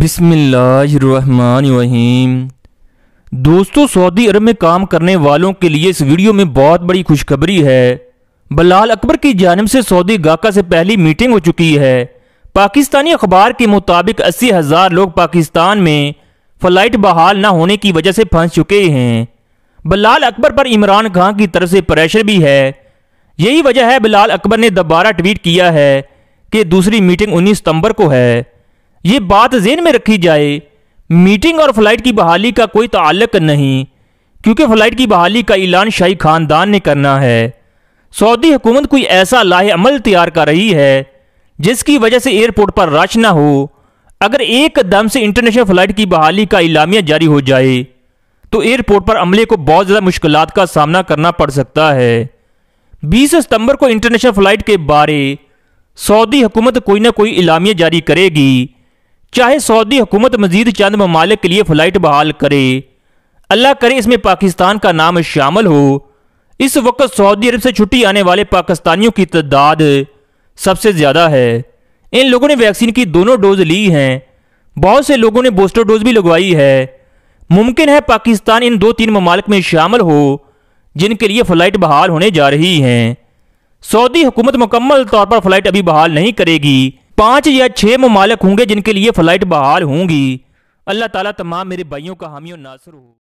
बिसमीम दोस्तों सऊदी अरब में काम करने वालों के लिए इस वीडियो में बहुत बड़ी खुशखबरी है बलाल अकबर की जानब से सऊदी गाका से पहली मीटिंग हो चुकी है पाकिस्तानी अखबार के मुताबिक अस्सी हज़ार लोग पाकिस्तान में फ्लाइट बहाल ना होने की वजह से फंस चुके हैं बलाल अकबर पर इमरान खान की तरफ से प्रेशर भी है यही वजह है बिलाल अकबर ने दोबारा ट्वीट किया है कि दूसरी मीटिंग उन्नीस सितंबर को है ये बात जेन में रखी जाए मीटिंग और फ्लाइट की बहाली का कोई ताल्लक नहीं क्योंकि फ्लाइट की बहाली का ऐलान शाही खानदान ने करना है सऊदी हुकूमत कोई ऐसा लाह अमल तैयार कर रही है जिसकी वजह से एयरपोर्ट पर रश ना हो अगर एक दम से इंटरनेशनल फ्लाइट की बहाली का इलामिया जारी हो जाए तो एयरपोर्ट पर अमले को बहुत ज़्यादा मुश्किल का सामना करना पड़ सकता है 20 सितंबर को इंटरनेशनल फ्लाइट के बारे सऊदी हुकूमत कोई ना कोई इलामिया जारी करेगी चाहे सऊदी हुकूमत मजीद चंद ममालिक के लिए फ़्लाइट बहाल करे अल्लाह करे इसमें पाकिस्तान का नाम शामिल हो इस वक्त सऊदी अरब से छुट्टी आने वाले पाकिस्तानियों की तदाद सबसे ज़्यादा है इन लोगों ने वैक्सीन की दोनों डोज ली हैं बहुत से लोगों ने बूस्टर डोज भी लगवाई है मुमकिन है पाकिस्तान इन दो तीन ममालिक में शामिल हो जिनके लिए फ़्लाइट बहाल होने जा रही हैं सऊदी हुकूमत मुकम्मल तौर पर फ़्लाइट अभी बहाल नहीं करेगी पाँच या छः ममालक होंगे जिनके लिए फ़्लाइट बहाल होंगी अल्लाह ताला तमाम मेरे भाइयों का हामी और नासर हो